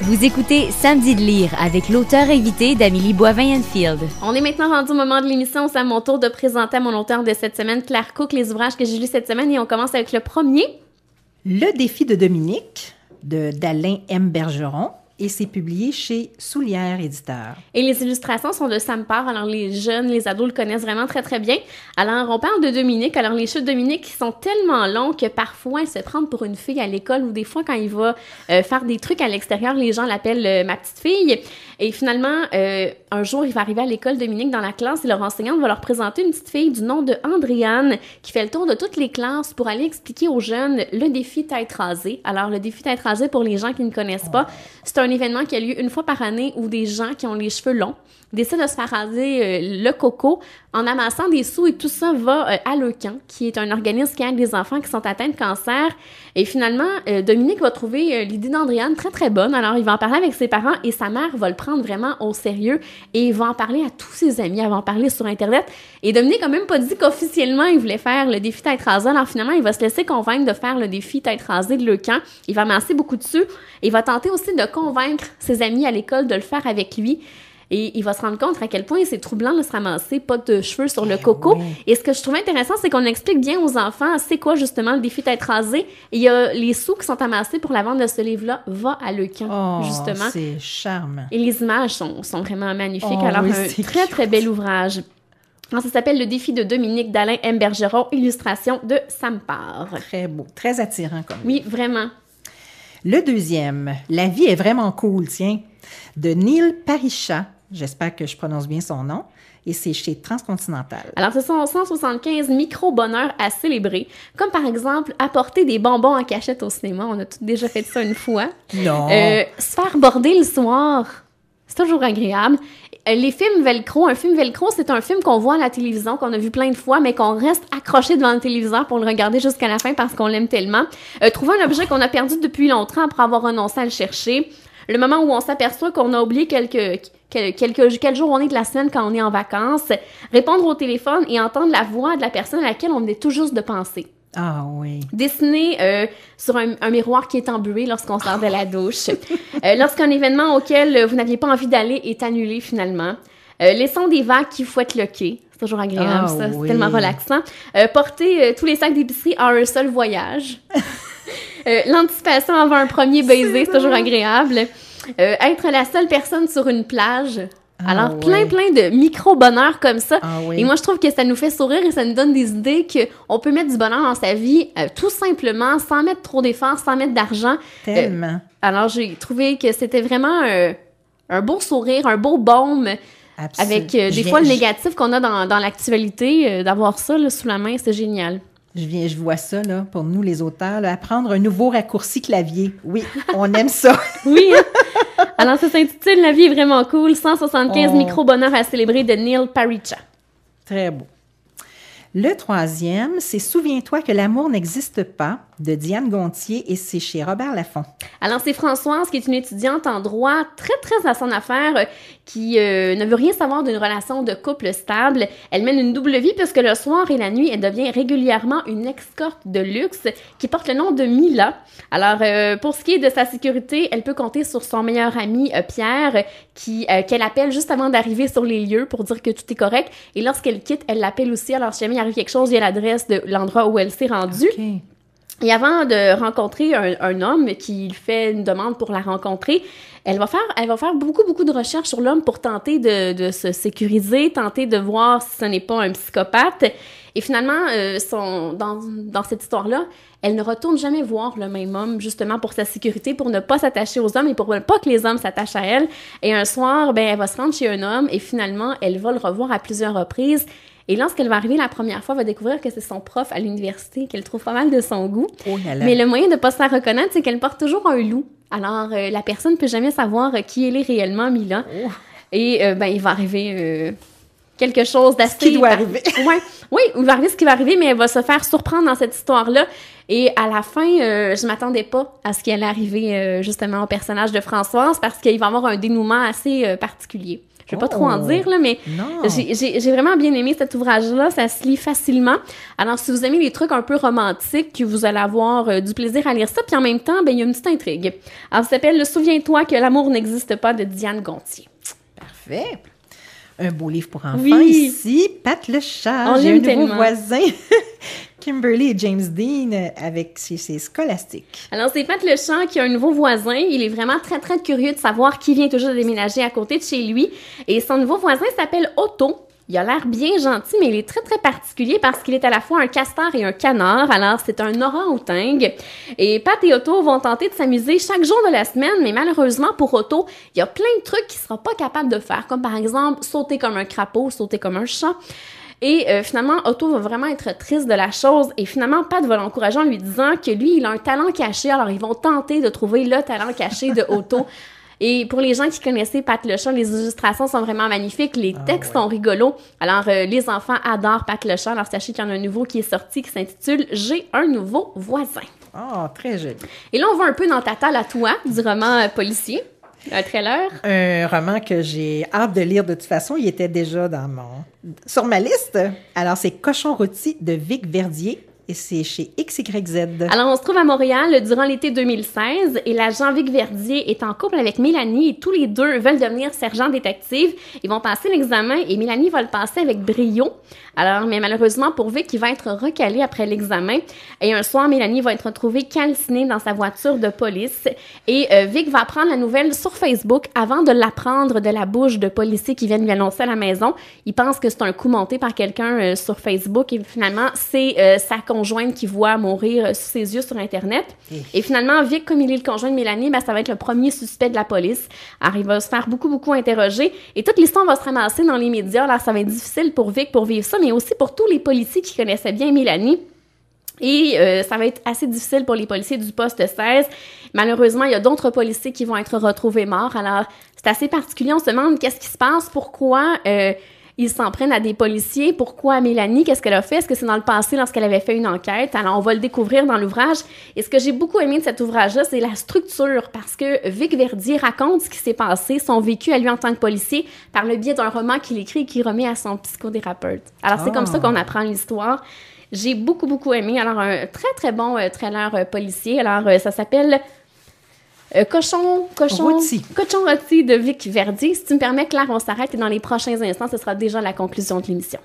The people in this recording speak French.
Vous écoutez Samedi de lire avec l'auteur invité d'Amélie Boivin-Enfield. On est maintenant rendu au moment de l'émission. C'est à mon tour de présenter à mon auteur de cette semaine, Claire Cook, les ouvrages que j'ai lus cette semaine et on commence avec le premier. Le défi de Dominique de d'Alain M. Bergeron, et c'est publié chez Soulière Éditeur. Et les illustrations sont de Sampar. alors les jeunes, les ados le connaissent vraiment très très bien. Alors on parle de Dominique, alors les chutes de Dominique sont tellement longs que parfois elle se prend pour une fille à l'école ou des fois quand il va euh, faire des trucs à l'extérieur, les gens l'appellent euh, ma petite fille. Et finalement, euh, un jour, il va arriver à l'école Dominique dans la classe et leur enseignante va leur présenter une petite fille du nom de Andriane qui fait le tour de toutes les classes pour aller expliquer aux jeunes le défi tête rasée. Alors le défi tête rasée pour les gens qui ne connaissent pas, c'est un un événement qui a lieu une fois par année où des gens qui ont les cheveux longs décident de se faire raser euh, le coco en amassant des sous et tout ça va euh, à Le qui est un organisme qui aide les enfants qui sont atteints de cancer. Et finalement, euh, Dominique va trouver euh, l'idée d'Andréane très très bonne. Alors, il va en parler avec ses parents et sa mère va le prendre vraiment au sérieux et il va en parler à tous ses amis, elle va en parler sur Internet. Et Dominique n'a même pas dit qu'officiellement il voulait faire le défi tête rasée. Alors finalement, il va se laisser convaincre de faire le défi tête rasée de Le Il va amasser beaucoup de sous et il va tenter aussi de convaincre ses amis à l'école de le faire avec lui. Et il va se rendre compte à quel point c'est troublant de se ramasser pas de cheveux sur le ben coco. Et ce que je trouve intéressant, c'est qu'on explique bien aux enfants c'est quoi justement le défi d'être rasé. Il y a les sous qui sont amassés pour la vente de ce livre-là, va à le oh, justement. C'est charmant. – Et les images sont, sont vraiment magnifiques. Oh, Alors, un très, très bel ouvrage. ça s'appelle Le défi de Dominique d'Alain M. Bergeron, illustration de Sampar. Très beau, très attirant comme. Oui, vraiment. Le deuxième, La vie est vraiment cool, tiens, de Neil Parisha, J'espère que je prononce bien son nom. Et c'est chez Transcontinental. Alors, ce sont 175 micro-bonheurs à célébrer, comme par exemple apporter des bonbons en cachette au cinéma. On a tous déjà fait ça une fois. Non. Euh, se faire border le soir. C'est toujours agréable. Euh, les films Velcro, un film Velcro, c'est un film qu'on voit à la télévision, qu'on a vu plein de fois, mais qu'on reste accroché devant le téléviseur pour le regarder jusqu'à la fin parce qu'on l'aime tellement. Euh, trouver un objet qu'on a perdu depuis longtemps après avoir renoncé à le chercher le moment où on s'aperçoit qu'on a oublié quelques, quelques, quel jour on est de la semaine quand on est en vacances, répondre au téléphone et entendre la voix de la personne à laquelle on venait tout juste de penser. Ah oui. Dessiner euh, sur un, miroir qui est embué lorsqu'on sort de la douche. Euh, lorsqu'un événement auquel vous n'aviez pas envie d'aller est annulé finalement. Euh, Laissant des vagues qui fouettent le quai. C'est toujours agréable, ah ça. C'est tellement relaxant. porter tous les sacs d'épicerie en un seul voyage. Euh, l'anticipation avant un premier baiser, c'est toujours agréable. Euh, être la seule personne sur une plage. Ah alors, plein, plein de micro-bonheurs comme ça. Ah et moi, je trouve que ça nous fait sourire et ça nous donne des idées qu'on peut mettre du bonheur dans sa vie euh, tout simplement, sans mettre trop d'efforts, sans mettre d'argent. Tellement. alors, j'ai trouvé que c'était vraiment un beau sourire, un beau baume. Avec des fois le négatif qu'on a dans, l'actualité, d'avoir ça sous la main, c'est génial. Je, viens, je vois ça, là, pour nous, les auteurs, apprendre un nouveau raccourci clavier. Oui, on aime ça. oui. Hein. Alors, ça s'intitule La vie est vraiment cool 175 micro-bonheurs à célébrer de Neil Paricha. Très beau. Le troisième, c'est Souviens-toi que l'amour n'existe pas de Diane Gontier et c'est chez Robert Laffont. Alors c'est Françoise qui est une étudiante en droit très très à son affaire euh, qui euh, ne veut rien savoir d'une relation de couple stable. Elle mène une double vie puisque le soir et la nuit elle devient régulièrement une escorte de luxe qui porte le nom de Mila. Alors euh, pour ce qui est de sa sécurité, elle peut compter sur son meilleur ami Pierre qui qu'elle appelle juste avant d'arriver sur les lieux pour dire que tout est correct et lorsqu'elle quitte, elle l'appelle aussi. Alors si jamais il arrive quelque chose, il a l'adresse de l'endroit où elle s'est rendue. Et avant de rencontrer un, homme qui fait une demande pour la rencontrer, elle va faire, elle va faire beaucoup, beaucoup de recherches sur l'homme pour tenter de, se sécuriser, tenter de voir si ce n'est pas un psychopathe. Et finalement, euh, dans, dans cette histoire-là, elle ne retourne jamais voir le même homme, justement pour sa sécurité, pour ne pas s'attacher aux hommes et pour ne pas que les hommes s'attachent à elle. Et un soir, ben, elle va se rendre chez un homme et finalement, elle va le revoir à plusieurs reprises. Et lorsqu'elle va arriver la première fois, elle va découvrir que c'est son prof à l'université, qu'elle trouve pas mal de son goût. Oh mais le moyen de pas s'en reconnaître, c'est qu'elle porte toujours un loup. Alors, euh, la personne ne peut jamais savoir euh, qui elle est réellement, Mila. Oh. Et euh, ben, il va arriver quelque chose d'assez... Ce qui doit arriver. ouais. Oui, il va arriver ce qui va arriver, mais elle va se faire surprendre dans cette histoire-là. Et à la fin, je m'attendais pas à ce qui allait arriver justement au personnage de Françoise parce qu'il va avoir un dénouement assez particulier. Je vais pas trop en oh. dire, là, mais j'ai vraiment bien aimé cet ouvrage-là. Ça se lit facilement. Alors, si vous aimez les trucs un peu romantiques, vous allez avoir euh, du plaisir à lire ça. Puis en même temps, ben, il y a une petite intrigue. Alors, ça s'appelle Souviens-toi que l'amour n'existe pas de Diane Gontier. Parfait un beau livre pour enfants oui. ici. Pat le chat, j'ai un nouveau voisin. Kimberly et James Dean avec ses, scolastiques. Alors, c'est Pat Lechamp qui a un nouveau voisin. Il est vraiment très, très curieux de savoir qui vient toujours de déménager à côté de chez lui. Et son nouveau voisin s'appelle Otto. Il a l'air bien gentil, mais il est très, très particulier parce qu'il est à la fois un castor et un canard. Alors, c'est un orang outang Et Pat et Otto vont tenter de s'amuser chaque jour de la semaine, mais malheureusement pour Otto, il y a plein de trucs qu'il sera pas capable de faire, comme par exemple sauter comme un crapaud, sauter comme un chat. Et euh, finalement, Otto va vraiment être triste de la chose et finalement, Pat va l'encourager en lui disant que lui, il a un talent caché, alors ils vont tenter de trouver le talent caché de Otto. Et pour les gens qui connaissaient Pat le les illustrations sont vraiment magnifiques, les ah, textes sont rigolos. Alors, euh, les enfants adorent Pat le Alors, sachez qu'il y en a un nouveau qui est sorti qui s'intitule J'ai un nouveau voisin. oh, très joli. Et là, on va un peu dans ta toi du roman euh, policier. Un trailer? Un roman que j'ai hâte de lire de toute façon. Il était déjà dans mon... sur ma liste. Alors, c'est Cochon rôti de Vic Verdier et c'est chez XYZ. Alors, on se trouve à Montréal durant l'été 2016 et la vic Verdier est en couple avec Mélanie et tous les deux veulent devenir sergent détective. Ils vont passer l'examen et Mélanie va le passer avec brio. Alors, mais malheureusement pour Vic, il va être recalé après l'examen et un soir, Mélanie va être retrouvée calcinée dans sa voiture de police et euh, Vic va prendre la nouvelle sur Facebook avant de l'apprendre de la bouche de policiers qui viennent lui annoncer à la maison. Il pense que c'est un coup monté par quelqu'un euh, sur Facebook et finalement, c'est euh, sa sa conjointe qui voit mourir euh, sous ses yeux sur Internet. Et finalement, Vic, comme il est le conjoint de Mélanie, ben, ça va être le premier suspect de la police. Alors, il va se faire beaucoup, beaucoup interroger. Et toute l'histoire va se ramasser dans les médias. Alors, ça va être difficile pour Vic pour vivre ça, mais aussi pour tous les policiers qui connaissaient bien Mélanie. Et euh, ça va être assez difficile pour les policiers du poste 16. Malheureusement, il y a d'autres policiers qui vont être retrouvés morts. Alors, c'est assez particulier. On se demande qu'est-ce qui se passe, pourquoi... Euh, ils s'en prennent à des policiers. Pourquoi Mélanie? Qu'est-ce qu'elle a fait? Est-ce que c'est dans le passé lorsqu'elle avait fait une enquête? Alors, on va le découvrir dans l'ouvrage. Et ce que j'ai beaucoup aimé de cet ouvrage-là, c'est la structure parce que Vic Verdier raconte ce qui s'est passé, son vécu à lui en tant que policier par le biais d'un roman qu'il écrit et qu'il remet à son psychothérapeute. Alors, c'est comme ça qu'on ah. apprend l'histoire. J'ai beaucoup, beaucoup aimé. Alors, un très, très bon euh, trailer euh, policier. Alors, euh, ça s'appelle euh, cochon, cochon, rôti. cochon rôti de Vic Verdi. Si tu me permets, Claire, on s'arrête et dans les prochains instants, ce sera déjà la conclusion de l'émission.